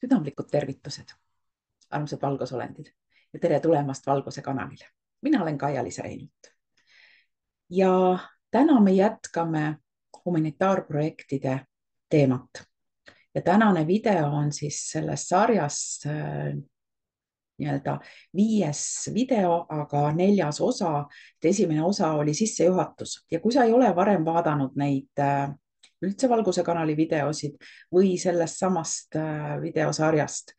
südamlikud tervitused, armsad valgusolendid ja tere tulemast Valguse kanalile. mina olen Kaia-Liis Reinult. ja täna me jätkame humanitaarprojektide teemat ja tänane video on siis selles sarjas äh, nii-öelda viies video, aga neljas osa. esimene osa oli sissejuhatus ja kui sa ei ole varem vaadanud neid äh, üldse Valguse kanali videosid või sellest samast äh, videosarjast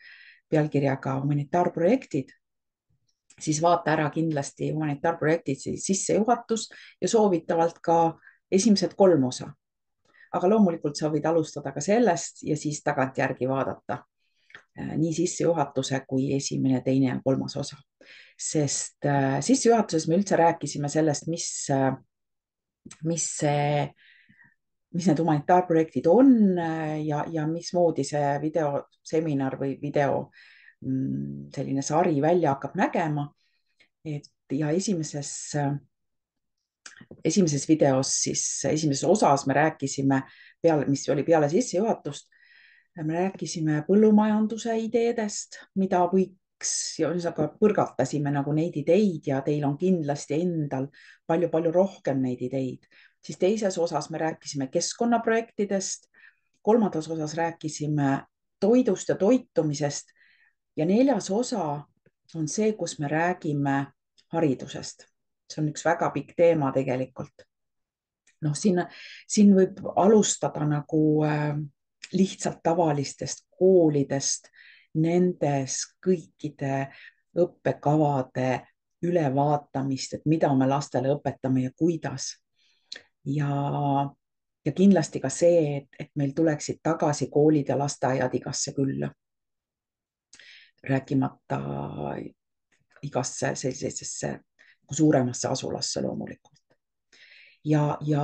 pealkirjaga humanitaarprojektid, siis vaata ära kindlasti humanitaarprojektid sissejuhatus ja soovitavalt ka esimesed kolm osa. aga loomulikult sa võid alustada ka sellest ja siis tagantjärgi vaadata äh, nii sissejuhatuse kui esimene, teine ja kolmas osa. sest äh, sissejuhatuses me üldse rääkisime sellest, mis, mis see mis need humanitaarprojektid on äh, ja, ja mismoodi see videoseminar või video mm, selline sari välja hakkab nägema. et ja esimeses, äh, esimeses videos siis, esimeses osas me rääkisime peale, mis oli peale sissejuhatust, me rääkisime põllumajanduse ideedest, mida võik, läks ja ühesõnaga põrgatasime nagu neid ideid ja teil on kindlasti endal palju-palju rohkem neid ideid, siis teises osas me rääkisime keskkonnaprojektidest, kolmandas osas rääkisime toidust ja toitumisest ja neljas osa on see, kus me räägime haridusest. see on üks väga pikk teema tegelikult. noh, siin, siin võib alustada nagu äh, lihtsalt tavalistest koolidest nendes kõikide õppekavade ülevaatamist, et mida me lastele õpetame ja kuidas. ja, ja kindlasti ka see, et, et meil tuleksid tagasi koolid ja lasteaiad igasse külla. rääkimata igasse sellisesse nagu suuremasse asulasse loomulikult. ja, ja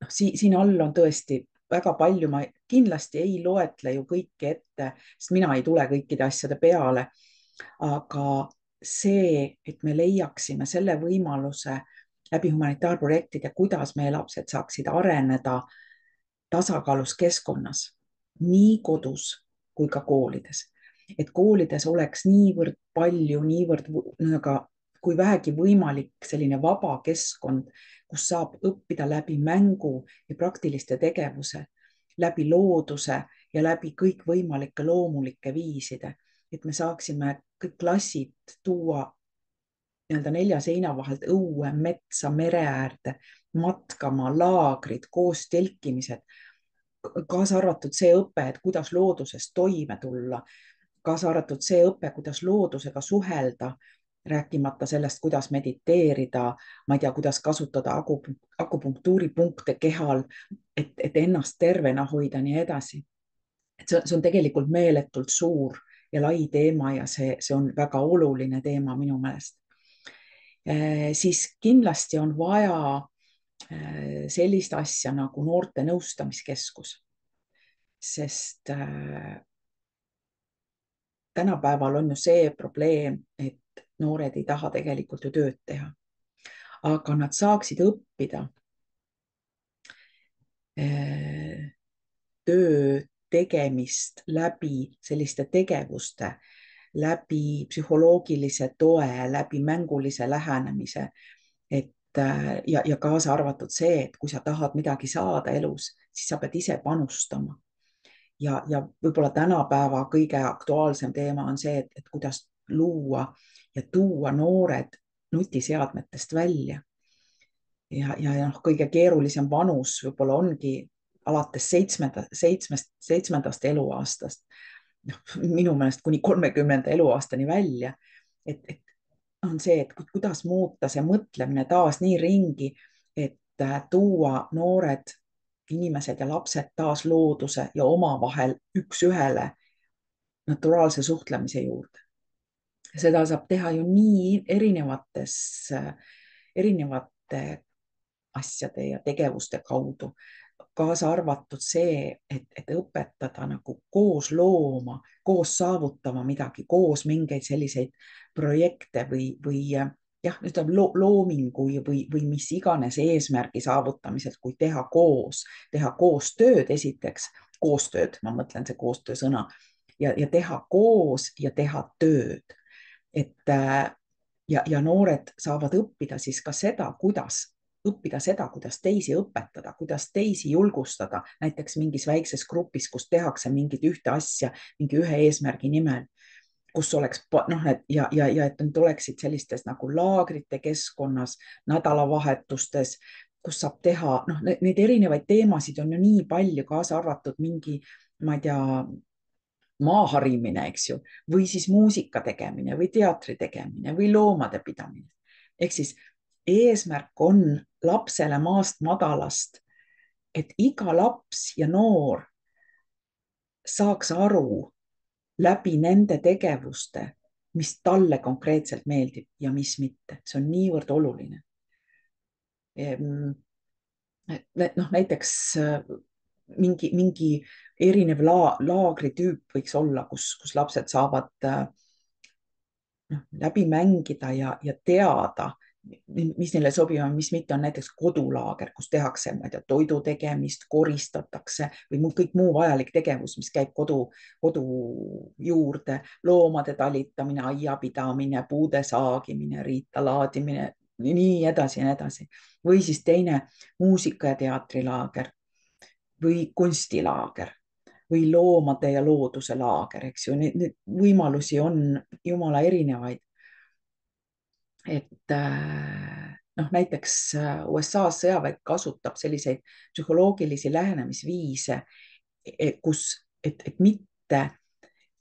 noh, siin all on tõesti väga palju ma kindlasti ei loetle ju kõike ette, sest mina ei tule kõikide asjade peale. aga see, et me leiaksime selle võimaluse läbi humanitaarprojektide, kuidas meie lapsed saaksid areneda tasakaalus keskkonnas, nii kodus kui ka koolides, et koolides oleks niivõrd palju, niivõrd, ühesõnaga kui vähegi võimalik, selline vaba keskkond kus saab õppida läbi mängu ja praktiliste tegevuse, läbi looduse ja läbi kõikvõimalike loomulike viiside, et me saaksime kõik klassid tuua nii-öelda nelja seina vahelt õue, metsa, mere äärde matkama, laagrid, koos telkimised, kaasa arvatud see õpe, et kuidas looduses toime tulla, kaasa arvatud see õpe, kuidas loodusega suhelda rääkimata sellest, kuidas mediteerida, ma ei tea, kuidas kasutada aku, akupunktuuripunkte kehal, et, et ennast tervena hoida, nii edasi. et see, see on tegelikult meeletult suur ja lai teema ja see, see on väga oluline teema minu meelest eh,. siis kindlasti on vaja eh, sellist asja nagu noorte nõustamiskeskus, sest eh, tänapäeval on ju see probleem, et noored ei taha tegelikult ju tööd teha. aga nad saaksid õppida eh, töö tegemist läbi selliste tegevuste, läbi psühholoogilise toe, läbi mängulise lähenemise. et eh, ja, ja kaasa arvatud see, et kui sa tahad midagi saada elus, siis sa pead ise panustama. ja, ja võib-olla tänapäeva kõige aktuaalsem teema on see, et, et kuidas luua äh, ja tuua noored nutiseadmetest välja. ja, ja noh, kõige keerulisem vanus võib-olla ongi alates seitsmenda, seitsmest, seitsmendast eluaastast, noh minu meelest kuni kolmekümnenda eluaastani välja, et, et on see, et kuidas muuta see mõtlemine taas nii ringi, et äh, tuua noored inimesed ja lapsed taas looduse ja omavahel üks-ühele naturaalse suhtlemise juurde seda saab teha ju nii erinevates, erinevate asjade ja tegevuste kaudu, kaasa arvatud see, et, et õpetada nagu koos looma, koos saavutama midagi, koos mingeid selliseid projekte või, või jah, ütleme lo loomingu või, või mis iganes eesmärgi saavutamiselt, kui teha koos, teha koostööd esiteks, koostööd, ma mõtlen see koostöö sõna ja, ja teha koos ja teha tööd et äh, ja, ja noored saavad õppida siis ka seda, kuidas õppida seda, kuidas teisi õpetada, kuidas teisi julgustada, näiteks mingis väikses grupis, kus tehakse mingit ühte asja mingi ühe eesmärgi nimel, kus oleks noh, et ja, ja, ja et need oleksid sellistes nagu laagrite keskkonnas, nädalavahetustes, kus saab teha, noh, neid erinevaid teemasid on ju nii palju, kaasa arvatud mingi, ma ei tea, maa harimine, eks ju, või siis muusika tegemine või teatri tegemine või loomade pidamine. ehk siis eesmärk on lapsele maast madalast, et iga laps ja noor saaks aru läbi nende tegevuste, mis talle konkreetselt meeldib ja mis mitte, see on niivõrd oluline. Ehm, noh, näiteks mingi, mingi erinev la, laagritüüp võiks olla, kus, kus lapsed saavad äh, noh, läbi mängida ja, ja teada, mis neile sobib ja mis mitte, on näiteks kodulaager, kus tehakse, ma ei tea, toidu tegemist, koristatakse või muu, kõik muu vajalik tegevus, mis käib kodu, kodu juurde, loomade talitamine, aiapidamine, puude saagimine, riita laadimine, nii edasi ja nii edasi. või siis teine muusika ja teatrilaager või kunstilaager või loomade ja looduse laager, eks ju, neid võimalusi on jumala erinevaid. et äh, noh, näiteks äh, USA sõjaväe kasutab selliseid psühholoogilisi lähenemisviise, e-, e-, kus, et, et mitte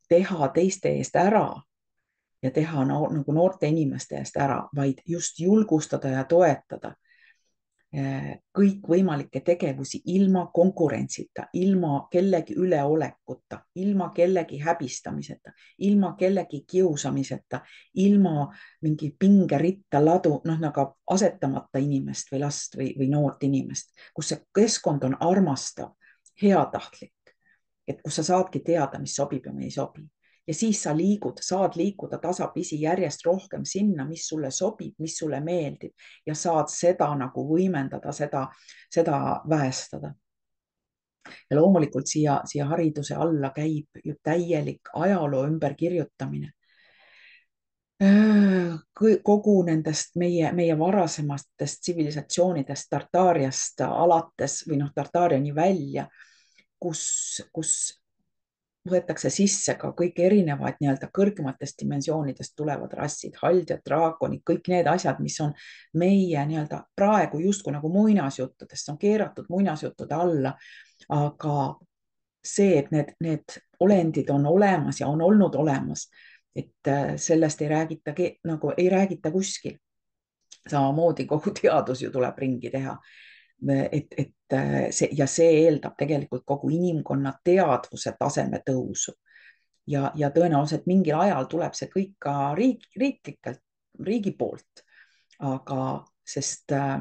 teha teiste eest ära ja teha no, nagu noorte inimeste eest ära, vaid just julgustada ja toetada Eh, kõikvõimalikke tegevusi ilma konkurentsita, ilma kellegi üleolekuta, ilma kellegi häbistamiseta, ilma kellegi kiusamiseta, ilma mingi pingeritta ladu, noh nagu asetamata inimest või last või, või noort inimest, kus see keskkond on armastav, heatahtlik, et kus sa saadki teada, mis sobib ja mis ei sobi ja siis sa liigud, saad liikuda tasapisi järjest rohkem sinna, mis sulle sobib, mis sulle meeldib ja saad seda nagu võimendada, seda, seda väestada. ja loomulikult siia, siia hariduse alla käib ju täielik ajaloo ümberkirjutamine kogu nendest meie, meie varasematest tsivilisatsioonidest Tartaariast alates või noh, Tartaariani välja, kus, kus võetakse sisse ka kõik erinevad nii-öelda kõrgematest dimensioonidest tulevad rassid, haldjad, draakonid, kõik need asjad, mis on meie nii-öelda praegu justkui nagu muinasjuttudest, on keeratud muinasjuttude alla. aga see, et need, need olendid on olemas ja on olnud olemas, et äh, sellest ei räägita nagu ei räägita kuskil. samamoodi kogu teadus ju tuleb ringi teha et, et äh, see ja see eeldab tegelikult kogu inimkonna teadvuse taseme tõusu. ja, ja tõenäoliselt mingil ajal tuleb see kõik ka riik, riiklikelt, riigi poolt. aga sest, äh,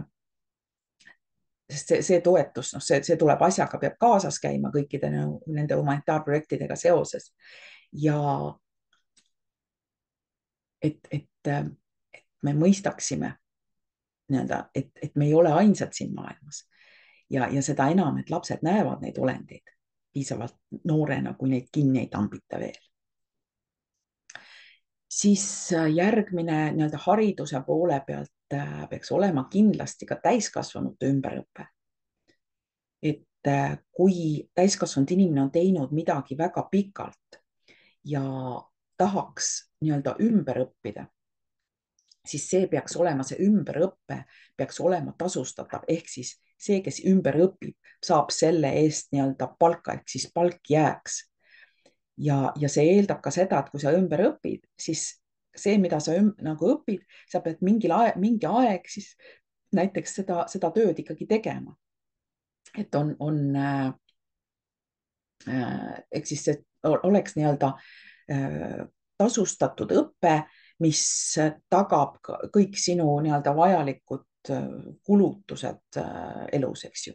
sest see, see toetus, noh, see, see tuleb asjaga, peab kaasas käima kõikide nende humanitaarprojektidega seoses ja et, et, äh, et me mõistaksime nii-öelda, et, et me ei ole ainsad siin maailmas. ja, ja seda enam, et lapsed näevad neid olendeid piisavalt noorena, kui neid kinni ei tambita veel. siis äh, järgmine nii-öelda hariduse poole pealt äh, peaks olema kindlasti ka täiskasvanute ümberõpe. et äh, kui täiskasvanud inimene on teinud midagi väga pikalt ja tahaks nii-öelda ümber õppida siis see peaks olema, see ümberõpe peaks olema tasustatav, ehk siis see, kes ümber õpib, saab selle eest nii-öelda palka, ehk siis palk jääks. ja, ja see eeldab ka seda, et kui sa ümber õpid, siis see, mida sa üm, nagu õpid, sa pead mingil aeg, mingi aeg siis näiteks seda, seda tööd ikkagi tegema. et on, on äh, äh ehk siis see oleks nii-öelda äh, tasustatud õpe mis tagab kõik sinu nii-öelda vajalikud äh, kulutused äh, elus, eks ju.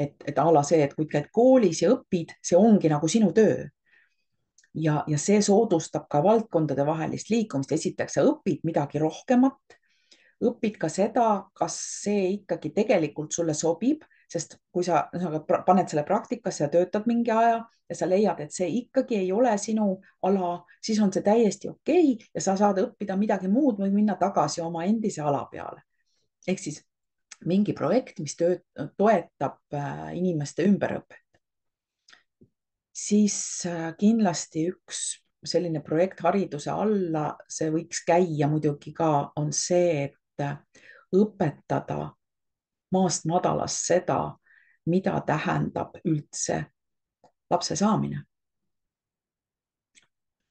et, et a la see, et kui käid koolis ja õpid, see ongi nagu sinu töö. ja, ja see soodustab ka valdkondade vahelist liikumist, esiteks sa õpid midagi rohkemat, õpid ka seda, kas see ikkagi tegelikult sulle sobib sest kui sa ühesõnaga paned selle praktikasse ja töötad mingi aja ja sa leiad, et see ikkagi ei ole sinu ala, siis on see täiesti okei okay ja sa saad õppida midagi muud või minna tagasi oma endise ala peale. ehk siis mingi projekt, mis tööt, toetab äh, inimeste ümberõpet. siis äh, kindlasti üks selline projekt hariduse alla, see võiks käia muidugi ka, on see, et äh, õpetada maast madalast seda, mida tähendab üldse lapse saamine.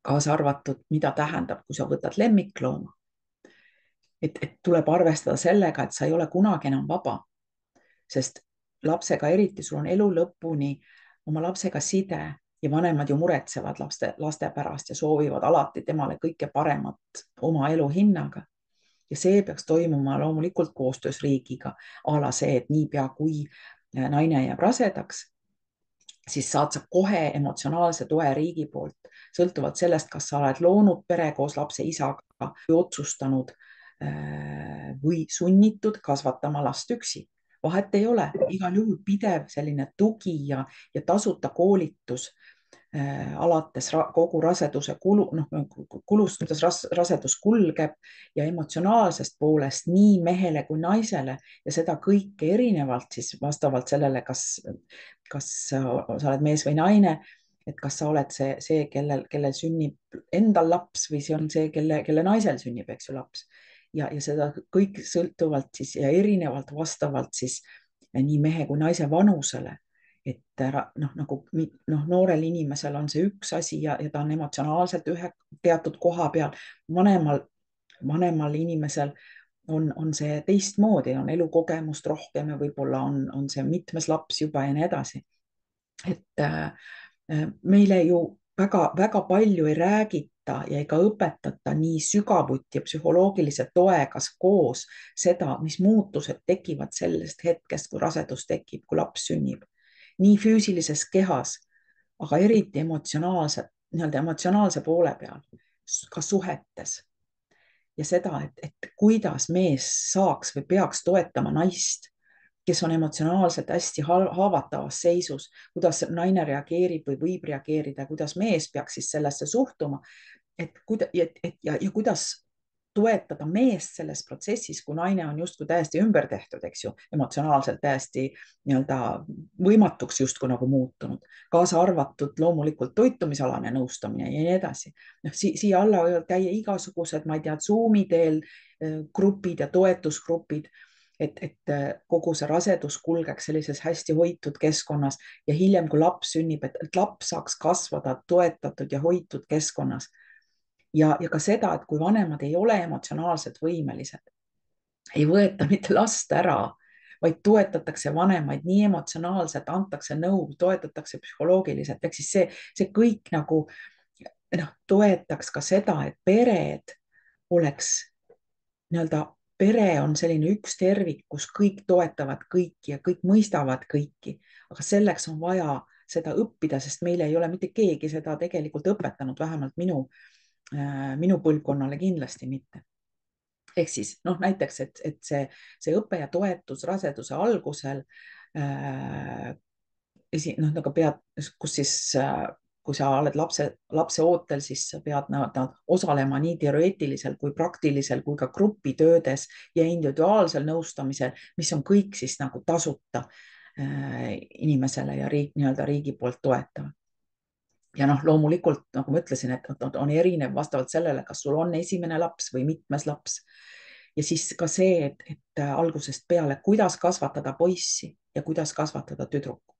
kaasa arvatud, mida tähendab, kui sa võtad lemmiklooma. et, et tuleb arvestada sellega, et sa ei ole kunagi enam vaba, sest lapsega eriti, sul on elu lõpuni oma lapsega side ja vanemad ju muretsevad laste, laste pärast ja soovivad alati temale kõike paremat oma elu hinnaga ja see peaks toimuma loomulikult koostöös riigiga, a la see, et niipea kui äh, naine jääb rasedaks, siis saad sa kohe emotsionaalse toe riigi poolt, sõltuvalt sellest, kas sa oled loonud pere koos lapse isaga või otsustanud äh, või sunnitud kasvatama last üksi. vahet ei ole, igal juhul pidev selline tugi ja, ja tasuta koolitus Äh, alates ra kogu raseduse kulu, noh kulust, kuidas ras rasedus kulgeb ja emotsionaalsest poolest nii mehele kui naisele ja seda kõike erinevalt siis vastavalt sellele, kas, kas sa oled mees või naine et kas sa oled see, see, kellel, kellel sünnib endal laps või see on see, kelle, kelle naisel sünnib, eks ju, laps ja, ja seda kõik sõltuvalt siis ja erinevalt vastavalt siis nii mehe kui naise vanusele et ära noh, nagu noh, noorel inimesel on see üks asi ja, ja ta on emotsionaalselt ühe teatud koha peal, vanemal, vanemal inimesel on, on see teistmoodi, on elukogemust rohkem ja võib-olla on, on see mitmes laps juba ja nii edasi. et äh, meile ju väga-väga palju ei räägita ja ega õpetata nii sügavuti ja psühholoogilise toega koos seda, mis muutused tekivad sellest hetkest, kui rasedus tekib, kui laps sünnib nii füüsilises kehas, aga eriti emotsionaalse, nii-öelda emotsionaalse poole peal, ka suhetes. ja seda, et, et kuidas mees saaks või peaks toetama naist, kes on emotsionaalselt hästi haavatavas seisus, kuidas naine reageerib või võib reageerida, kuidas mees peaks siis sellesse suhtuma, et kuida-, et, et ja, ja kuidas toetada meest selles protsessis, kui naine on justkui täiesti ümber tehtud, eks ju, emotsionaalselt täiesti nii-öelda võimatuks justkui nagu muutunud, kaasa arvatud loomulikult toitumisalane nõustamine ja nii edasi. noh, siia alla võivad käia igasugused, ma ei tea, Zoomi teel eh, grupid ja toetusgrupid, et, et eh, kogu see rasedus kulgeks sellises hästi hoitud keskkonnas ja hiljem, kui laps sünnib, et laps saaks kasvada toetatud ja hoitud keskkonnas ja, ja ka seda, et kui vanemad ei ole emotsionaalselt võimelised, ei võeta mitte last ära, vaid toetatakse vanemaid nii emotsionaalselt, antakse nõu, toetatakse psühholoogiliselt, ehk siis see, see kõik nagu noh, toetaks ka seda, et pered oleks nii-öelda pere on selline üks tervik, kus kõik toetavad kõiki ja kõik mõistavad kõiki, aga selleks on vaja seda õppida, sest meil ei ole mitte keegi seda tegelikult õpetanud, vähemalt minu Äh, minu põlvkonnale kindlasti mitte. ehk siis noh, näiteks, et, et see, see õpe ja toetus raseduse algusel äh, esi, noh, nagu pead, kus siis äh, kui sa oled lapse, lapse ootel, siis sa pead nad, nad osalema nii teoreetilisel kui praktilisel kui ka grupitöödes ja individuaalsel nõustamisel, mis on kõik siis nagu tasuta äh, inimesele ja riik, nii-öelda riigi poolt toetav ja noh, loomulikult nagu ma ütlesin, et on erinev vastavalt sellele, kas sul on esimene laps või mitmes laps. ja siis ka see, et, et äh, algusest peale, kuidas kasvatada poissi ja kuidas kasvatada tüdrukut.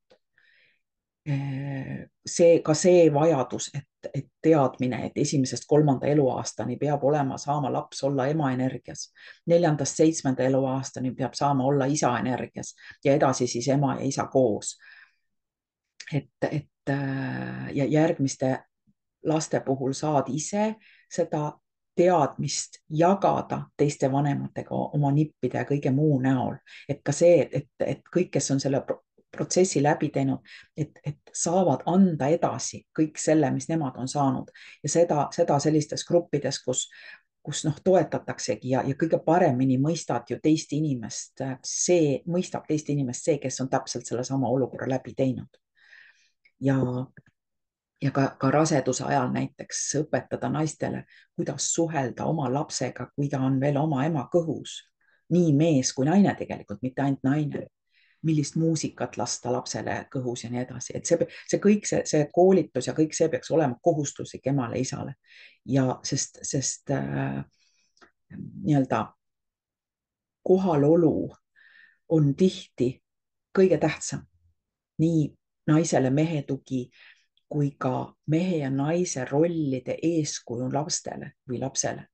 Äh, see, ka see vajadus, et, et teadmine, et esimesest kolmanda eluaastani peab olema, saama laps olla ema energias, neljandast seitsmenda eluaastani peab saama olla isa energias ja edasi siis ema ja isa koos et, et Äh, ja järgmiste laste puhul saad ise seda teadmist jagada teiste vanematega oma nippide ja kõige muu näol, et ka see, et, et, et kõik, kes on selle protsessi läbi teinud, et, et saavad anda edasi kõik selle, mis nemad on saanud ja seda, seda sellistes gruppides, kus, kus noh, toetataksegi ja, ja kõige paremini mõistad ju teist inimest, see mõistab teist inimest see, kes on täpselt sellesama olukorra läbi teinud ja, ja ka, ka raseduse ajal näiteks õpetada naistele, kuidas suhelda oma lapsega, kui ta on veel oma ema kõhus, nii mees kui naine tegelikult, mitte ainult naine millist muusikat lasta lapsele kõhus ja nii edasi, et see, see kõik, see, see koolitus ja kõik see peaks olema kohustuslik emale-isale ja sest, sest äh, nii-öelda kohalolu on tihti kõige tähtsam nii naisele mehe tugi kui ka mehe ja naise rollide eeskuju lastele või lapsele.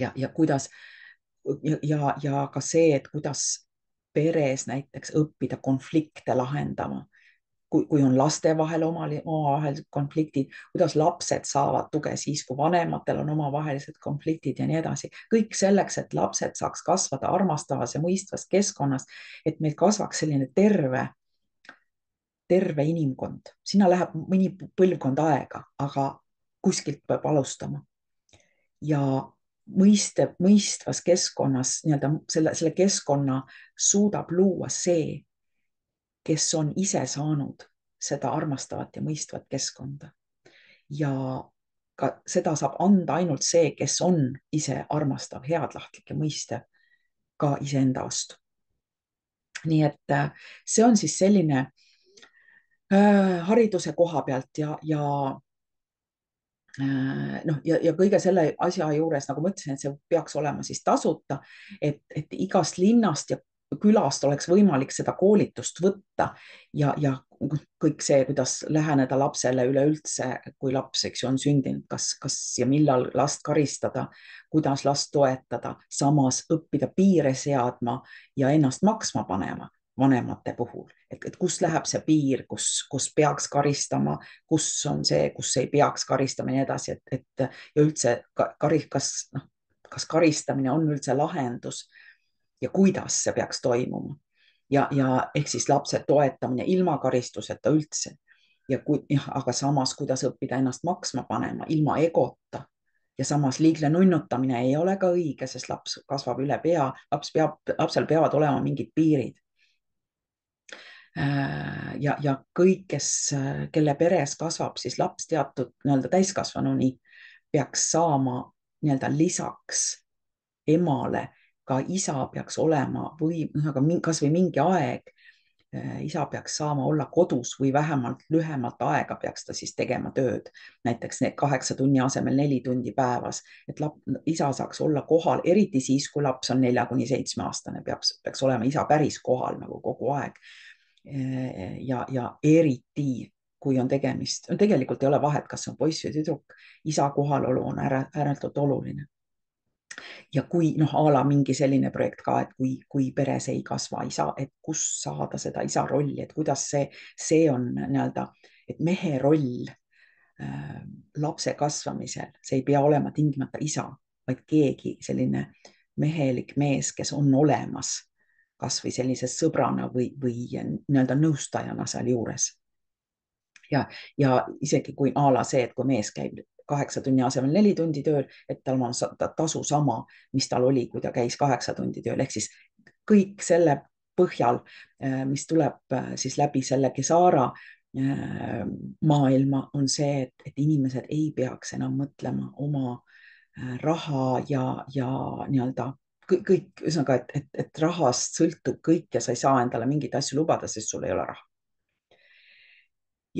ja, ja kuidas ja, ja, ja ka see, et kuidas peres näiteks õppida konflikte lahendama. kui, kui on laste vahel omal, omavahel konfliktid, kuidas lapsed saavad tuge siis, kui vanematel on omavahelised konfliktid ja nii edasi. kõik selleks, et lapsed saaks kasvada armastavas ja mõistvas keskkonnas, et meil kasvaks selline terve terve inimkond, sinna läheb mõni põlvkond aega, aga kuskilt peab alustama. ja mõiste, mõistvas keskkonnas nii-öelda selle, selle keskkonna suudab luua see, kes on ise saanud seda armastavat ja mõistvat keskkonda. ja ka seda saab anda ainult see, kes on ise armastav, headlahtlik ja mõistev ka iseenda vastu. nii et äh, see on siis selline Äh, hariduse koha pealt ja, ja äh, noh, ja, ja kõige selle asja juures, nagu ma ütlesin, et see peaks olema siis tasuta, et, et igast linnast ja külast oleks võimalik seda koolitust võtta ja, ja kõik see, kuidas läheneda lapsele üleüldse, kui laps, eks ju, on sündinud, kas, kas ja millal last karistada, kuidas last toetada, samas õppida piire seadma ja ennast maksma panema, vanemate puhul, et, et kus läheb see piir, kus, kus peaks karistama, kus on see, kus ei peaks karistama ja nii edasi, et, et ja üldse kari-, kas noh, kas karistamine on üldse lahendus ja kuidas see peaks toimuma ja, ja ehk siis lapse toetamine ilma karistuseta üldse ja kui, aga samas, kuidas õppida ennast maksma panema ilma egota ja samas liigne nunnutamine ei ole ka õige, sest laps kasvab üle pea, laps peab, lapsel peavad olema mingid piirid Äh, ja, ja kõik, kes, äh, kelle peres kasvab siis laps teatud nii-öelda täiskasvanuni, peaks saama nii-öelda lisaks emale ka isa peaks olema või ühesõnaga kasvõi mingi aeg äh, isa peaks saama olla kodus või vähemalt lühemat aega peaks ta siis tegema tööd, näiteks kaheksa tunni asemel neli tundi päevas, et lap, isa saaks olla kohal, eriti siis, kui laps on nelja kuni seitsmeaastane, peaks, peaks olema isa päris kohal nagu kogu aeg Eh, ja, ja eriti kui on tegemist, tegelikult ei ole vahet, kas on poiss või tüdruk, isa kohalolu on ääre, ääretult oluline. ja kui noh, a la mingi selline projekt ka, et kui, kui peres ei kasva isa, et kust saada seda isa rolli, et kuidas see, see on nii-öelda, et mehe roll äh, lapse kasvamisel, see ei pea olema tingimata isa, vaid keegi selline mehelik mees, kes on olemas kasvõi sellise sõbrana või, või nii-öelda nõustajana sealjuures. ja, ja isegi kui a la see, et kui mees käib kaheksa tunni asemel neli tundi tööl, et tal on tasu sama, mis tal oli, kui ta käis kaheksa tundi tööl, ehk siis kõik selle põhjal, äh, mis tuleb äh, siis läbi selle Kesara äh, maailma, on see, et, et inimesed ei peaks enam mõtlema oma raha ja, ja nii-öelda kõik, ühesõnaga, et, et, et rahast sõltub kõik ja sa ei saa endale mingeid asju lubada, sest sul ei ole raha.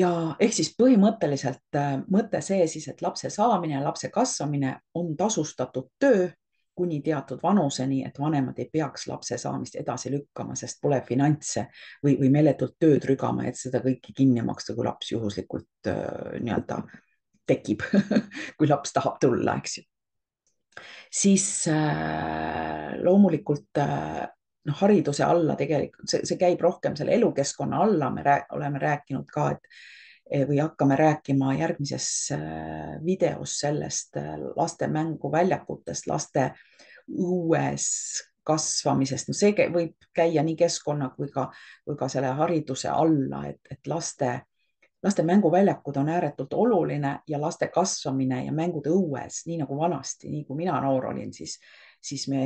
ja ehk siis põhimõtteliselt äh, mõte see siis, et lapse saamine ja lapse kasvamine on tasustatud töö kuni teatud vanuseni, et vanemad ei peaks lapse saamist edasi lükkama, sest pole finantse või, või meeletult tööd rügama, et seda kõike kinni maksta, kui laps juhuslikult äh, nii-öelda tekib kui laps tahab tulla, eks ju siis äh, loomulikult äh, noh, hariduse alla tegelikult see, see käib rohkem selle elukeskkonna alla, me rää, oleme rääkinud ka, et eh, või hakkame rääkima järgmises äh, videos sellest laste mänguväljakutest, laste õues kasvamisest, no see võib käia nii keskkonna kui ka, kui ka selle hariduse alla, et, et laste laste mänguväljakud on ääretult oluline ja laste kasvamine ja mängud õues, nii nagu vanasti, nii kui mina noor olin, siis, siis me,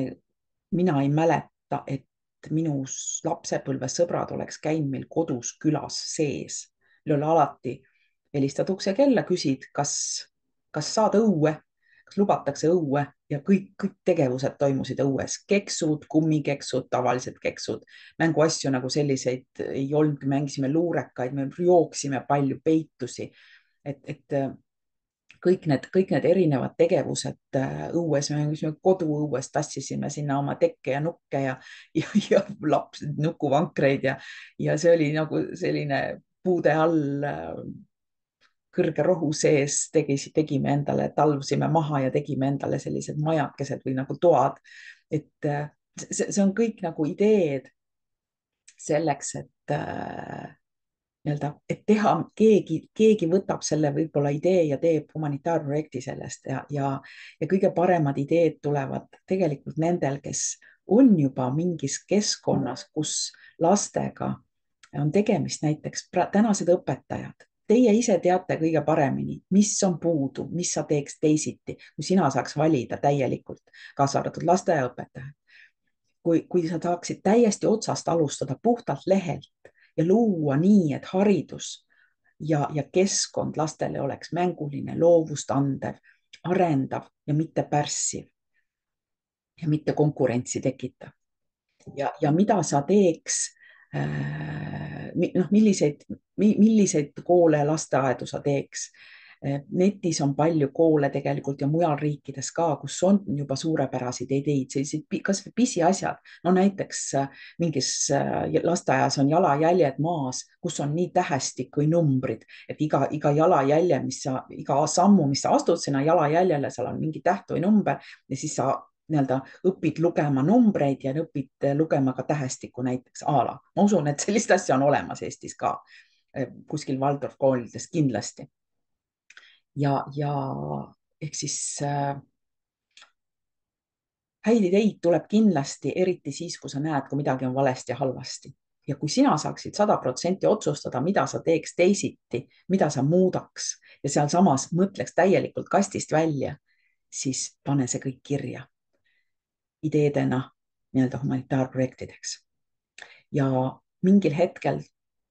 mina ei mäleta, et minu lapsepõlvesõbrad oleks käinud meil kodus külas sees. meil oli alati, helistad ukse kella, küsid, kas, kas saad õue lubatakse õue ja kõik, kõik tegevused toimusid õues, keksud, kummikeksud, tavalised keksud, mänguasju nagu selliseid ei olnud, mängisime luurekaid, me jooksime palju, peitusi, et, et äh, kõik need, kõik need erinevad tegevused äh, õues, me mängisime koduõues, tassisime sinna oma tekke ja nukke ja, ja, ja laps, nukuvankreid ja, ja see oli nagu selline puude all äh, kõrge rohu sees tegi, tegime endale, talvsime maha ja tegime endale sellised majakesed või nagu toad. et äh, see, see on kõik nagu ideed selleks, et äh, nii-öelda, et teha, keegi, keegi võtab selle võib-olla idee ja teeb humanitaarprojekti sellest ja, ja, ja kõige paremad ideed tulevad tegelikult nendel, kes on juba mingis keskkonnas, kus lastega on tegemist näiteks tänased õpetajad Teie ise teate kõige paremini, mis on puudu, mis sa teeks teisiti, kui sina saaks valida täielikult, kaasa arvatud lasteaiaõpetajad. kui, kui sa saaksid täiesti otsast alustada puhtalt lehelt ja luua nii, et haridus ja, ja keskkond lastele oleks mänguline, loovust andev, arendav ja mitte pärssiv ja mitte konkurentsi tekitav. ja, ja mida sa teeks äh, noh, milliseid, milliseid koole ja lasteaedu sa teeks. Eh, netis on palju koole tegelikult ja mujal riikides ka, kus on juba suurepäraseid ideid, sellised kasvõi pisiasjad, no näiteks eh, mingis eh, lasteaias on jalajäljed maas, kus on nii tähestik kui numbrid, et iga, iga jalajälje, mis sa, iga sammu, mis sa astud sinna jalajäljele, seal on mingi täht või number ja siis sa nii-öelda õpid lugema numbreid ja õpid äh, lugema ka tähestikku näiteks a la. ma usun, et sellist asja on olemas Eestis ka äh, kuskil Waldorf koolides kindlasti. ja, ja ehk siis äh, häid ideid tuleb kindlasti, eriti siis, kui sa näed, kui midagi on valesti ja halvasti ja kui sina saaksid sada protsenti otsustada, mida sa teeks teisiti, mida sa muudaks ja sealsamas mõtleks täielikult kastist välja, siis pane see kõik kirja ideedena nii-öelda humanitaarprojektideks. ja mingil hetkel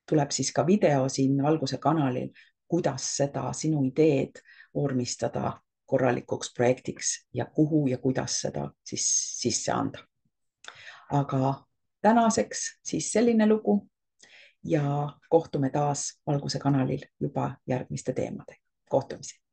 tuleb siis ka video siin Valguse kanalil, kuidas seda sinu ideed vormistada korralikuks projektiks ja kuhu ja kuidas seda siis sisse anda. aga tänaseks siis selline lugu ja kohtume taas Valguse kanalil juba järgmiste teemadega. kohtumiseni.